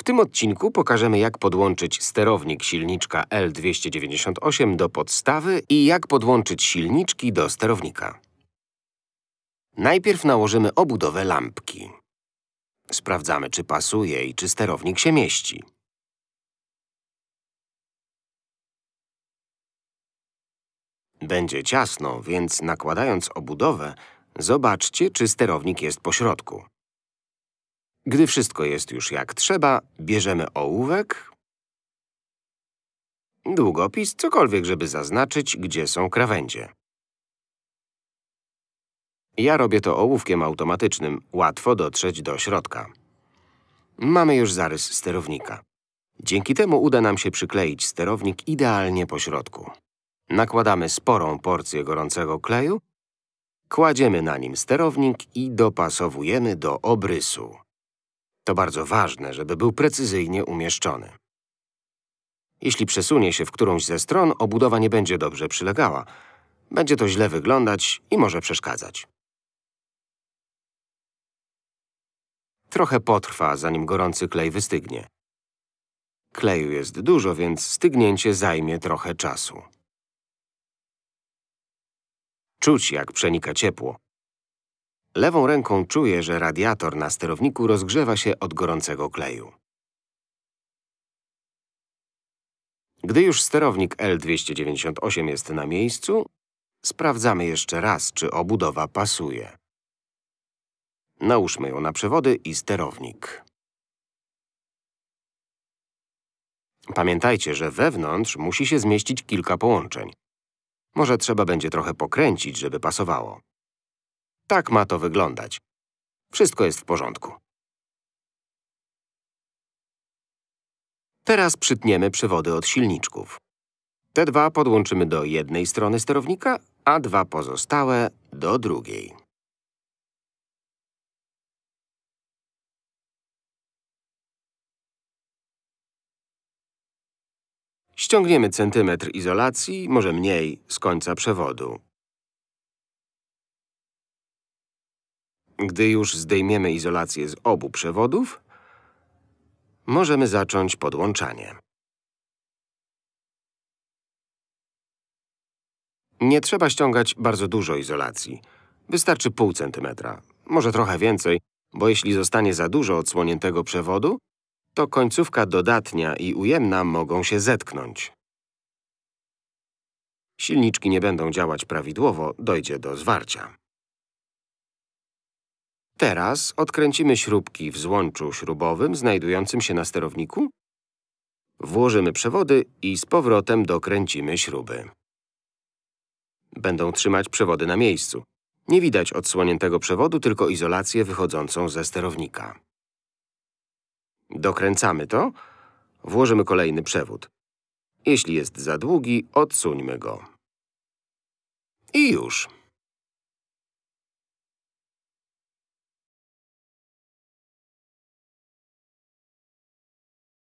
W tym odcinku pokażemy, jak podłączyć sterownik silniczka L298 do podstawy i jak podłączyć silniczki do sterownika. Najpierw nałożymy obudowę lampki. Sprawdzamy, czy pasuje i czy sterownik się mieści. Będzie ciasno, więc nakładając obudowę, zobaczcie, czy sterownik jest po środku. Gdy wszystko jest już jak trzeba, bierzemy ołówek, długopis, cokolwiek, żeby zaznaczyć, gdzie są krawędzie. Ja robię to ołówkiem automatycznym, łatwo dotrzeć do środka. Mamy już zarys sterownika. Dzięki temu uda nam się przykleić sterownik idealnie po środku. Nakładamy sporą porcję gorącego kleju, kładziemy na nim sterownik i dopasowujemy do obrysu. To bardzo ważne, żeby był precyzyjnie umieszczony. Jeśli przesunie się w którąś ze stron, obudowa nie będzie dobrze przylegała. Będzie to źle wyglądać i może przeszkadzać. Trochę potrwa, zanim gorący klej wystygnie. Kleju jest dużo, więc stygnięcie zajmie trochę czasu. Czuć, jak przenika ciepło. Lewą ręką czuję, że radiator na sterowniku rozgrzewa się od gorącego kleju. Gdy już sterownik L298 jest na miejscu, sprawdzamy jeszcze raz, czy obudowa pasuje. Nałóżmy ją na przewody i sterownik. Pamiętajcie, że wewnątrz musi się zmieścić kilka połączeń. Może trzeba będzie trochę pokręcić, żeby pasowało. Tak ma to wyglądać. Wszystko jest w porządku. Teraz przytniemy przewody od silniczków. Te dwa podłączymy do jednej strony sterownika, a dwa pozostałe do drugiej. Ściągniemy centymetr izolacji, może mniej, z końca przewodu. Gdy już zdejmiemy izolację z obu przewodów, możemy zacząć podłączanie. Nie trzeba ściągać bardzo dużo izolacji. Wystarczy pół centymetra, może trochę więcej, bo jeśli zostanie za dużo odsłoniętego przewodu, to końcówka dodatnia i ujemna mogą się zetknąć. Silniczki nie będą działać prawidłowo, dojdzie do zwarcia. Teraz odkręcimy śrubki w złączu śrubowym znajdującym się na sterowniku, włożymy przewody i z powrotem dokręcimy śruby. Będą trzymać przewody na miejscu. Nie widać odsłoniętego przewodu, tylko izolację wychodzącą ze sterownika. Dokręcamy to, włożymy kolejny przewód. Jeśli jest za długi, odsuńmy go. I już.